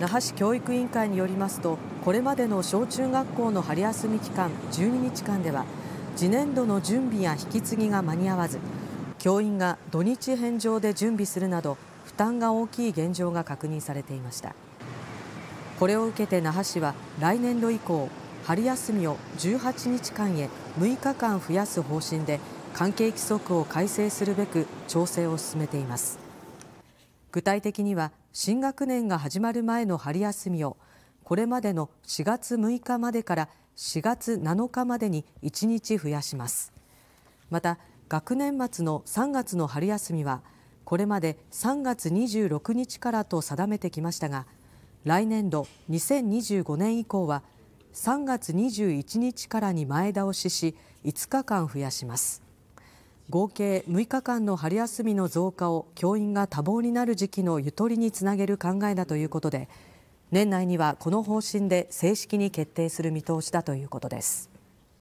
那覇市教育委員会によりますとこれまでの小中学校の春休み期間12日間では次年度の準備や引き継ぎが間に合わず教員が土日返上で準備するなど負担が大きい現状が確認されていましたこれを受けて那覇市は来年度以降春休みを18日間へ6日間増やす方針で関係規則を改正するべく調整を進めています。具体的には新学年が始まる前の春休みをこれまでの4月6日までから4月7日までに1日増やしますまた学年末の3月の春休みはこれまで3月26日からと定めてきましたが来年度2025年以降は3月21日からに前倒しし5日間増やします合計6日間の春休みの増加を教員が多忙になる時期のゆとりにつなげる考えだということで年内にはこの方針で正式に決定する見通しだということです。